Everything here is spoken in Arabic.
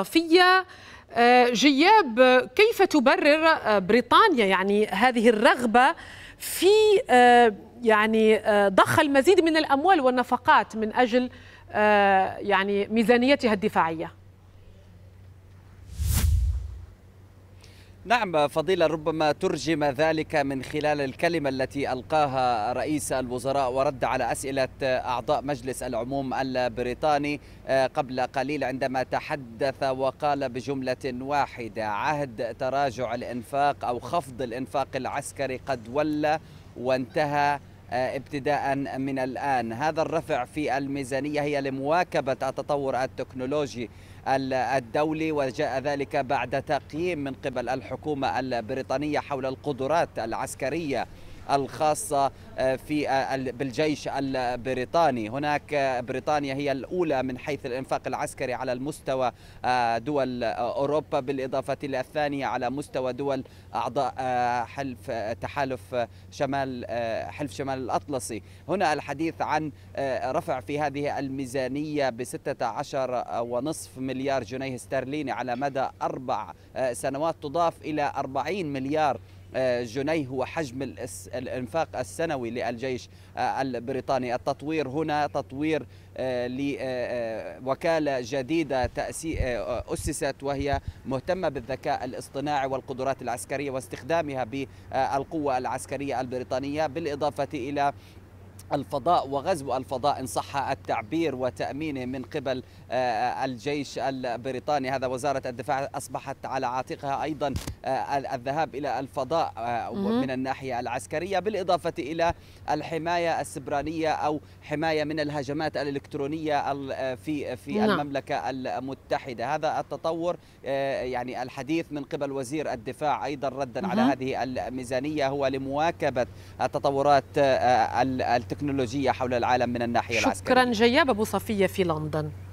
اضافيه آه، جياب كيف تبرر آه، بريطانيا يعني هذه الرغبه في آه، يعني ضخ المزيد من الاموال والنفقات من اجل يعني ميزانيتها الدفاعيه نعم فضيلة ربما ترجم ذلك من خلال الكلمة التي ألقاها رئيس الوزراء ورد على أسئلة أعضاء مجلس العموم البريطاني آه، قبل قليل عندما تحدث وقال بجملة واحدة عهد تراجع الإنفاق أو خفض الإنفاق العسكري قد ولى وانتهى آه، ابتداء من الآن هذا الرفع في الميزانية هي لمواكبة التطور التكنولوجي الدولي وجاء ذلك بعد تقييم من قبل الحكومة البريطانية حول القدرات العسكرية الخاصة آه، في آه، بالجيش البريطاني هناك آه، بريطانيا هي الأولى من حيث الإنفاق العسكري على المستوى دول أوروبا بالإضافة إلى الثانية على مستوى دول أعضاء حلف تحالف شمال حلف شمال الأطلسي هنا الحديث عن رفع في هذه الميزانية ب عشر ونصف مليار جنيه استرليني على مدى أربع سنوات تضاف إلى أربعين مليار جنيه هو حجم الانفاق السنوي للجيش آه، البريطاني التطوير هنا تطوير آه، لوكاله آه، جديده اسست وهي مهتمه بالذكاء الاصطناعي والقدرات العسكريه واستخدامها بالقوه العسكريه البريطانيه بالاضافه الى الفضاء وغزو الفضاء ان صح التعبير وتامينه من قبل آه، الجيش البريطاني هذا وزاره الدفاع اصبحت على عاتقها ايضا آه، الذهاب الى الفضاء آه، من الناحيه العسكريه بالاضافه الى الحمايه السبرانيه او حمايه من الهجمات الالكترونيه في في نعم. المملكه المتحده هذا التطور يعني الحديث من قبل وزير الدفاع ايضا ردا على هذه الميزانيه هو لمواكبه التطورات التكنولوجيه التكنولوجية حول العالم من الناحية شكرا العسكرية شكرا جياب أبو صفية في لندن